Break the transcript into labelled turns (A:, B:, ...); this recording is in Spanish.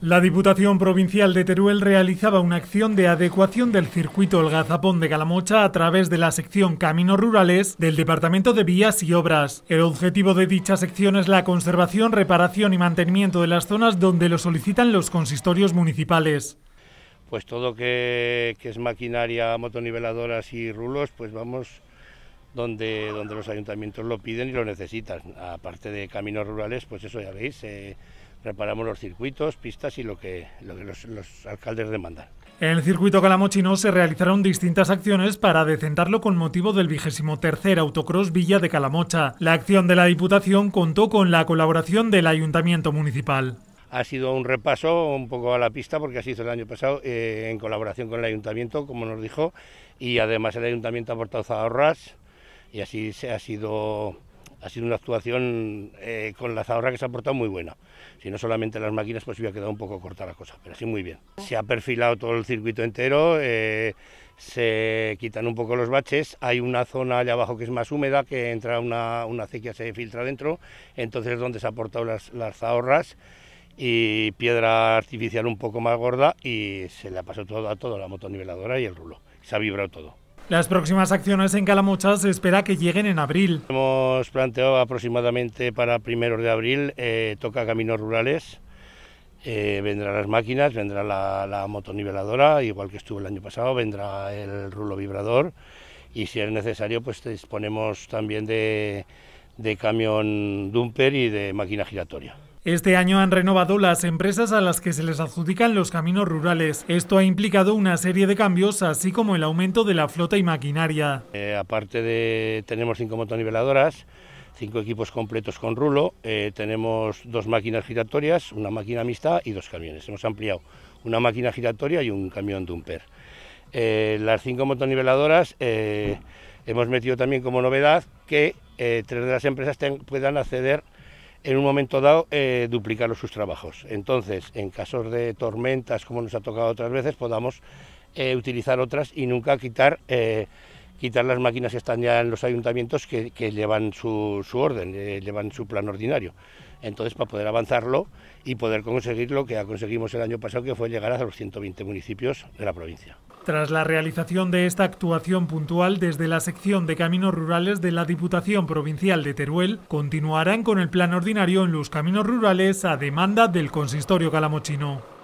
A: La Diputación Provincial de Teruel realizaba una acción de adecuación del circuito El Gazapón de Calamocha a través de la sección Caminos Rurales del Departamento de Vías y Obras. El objetivo de dicha sección es la conservación, reparación y mantenimiento de las zonas donde lo solicitan los consistorios municipales.
B: Pues todo que, es maquinaria, motoniveladoras y rulos, pues vamos donde, donde los ayuntamientos lo piden y lo necesitan. Aparte de caminos rurales, pues eso ya veis. Eh, reparamos los circuitos, pistas y lo que, lo los, alcaldes demandan.
A: En el circuito calamochino se realizaron distintas acciones para decentarlo con motivo del vigésimo tercer autocross Villa de Calamocha. La acción de la Diputación contó con la colaboración del Ayuntamiento Municipal.
B: Ha sido un repaso un poco a la pista porque así hizo el año pasado eh, en colaboración con el Ayuntamiento, como nos dijo, y además el Ayuntamiento ha aportado ahorras y así se ha sido ha sido una actuación eh, con la Zahorra que se ha portado muy buena. Si no solamente las máquinas, pues hubiera quedado un poco corta la cosa, pero sí muy bien. Se ha perfilado todo el circuito entero, eh, se quitan un poco los baches, hay una zona allá abajo que es más húmeda, que entra una, una acequia, se filtra dentro, entonces es donde se ha portado las, las Zahorras y piedra artificial un poco más gorda y se le ha pasado todo a toda la motoniveladora y el rulo. Se ha vibrado todo.
A: Las próximas acciones en Calamocha se espera que lleguen en abril.
B: Hemos planteado aproximadamente para primeros de abril, eh, toca caminos rurales, Vendrá eh, vendrán las máquinas, vendrá la, motoniveladora, igual que estuvo el año pasado, vendrá el rulo vibrador y si es necesario pues disponemos también de, de camión dumper y de máquina giratoria.
A: Este año han renovado las empresas a las que se les adjudican los caminos rurales. Esto ha implicado una serie de cambios, así como el aumento de la flota y maquinaria. Eh,
B: aparte de tenemos cinco motoniveladoras, cinco equipos completos con rulo, eh, tenemos dos máquinas giratorias, una máquina mixta y dos camiones. Hemos ampliado una máquina giratoria y un camión dumper. Eh, las cinco motoniveladoras hemos metido también como novedad que tres de las empresas puedan acceder en un momento dado eh, duplicar los sus trabajos. Entonces, en casos de tormentas, como nos ha tocado otras veces, podamos eh, utilizar otras y nunca quitar eh, quitar las máquinas que están ya en los ayuntamientos que, llevan su, orden, eh, llevan su plan ordinario. Entonces, para poder avanzarlo y poder conseguir lo que conseguimos el año pasado, que fue llegar a los 120 municipios de la provincia.
A: Tras la realización de esta actuación puntual desde la sección de caminos rurales de la Diputación Provincial de Teruel, continuarán con el plan ordinario en los caminos rurales a demanda del consistorio calamochino.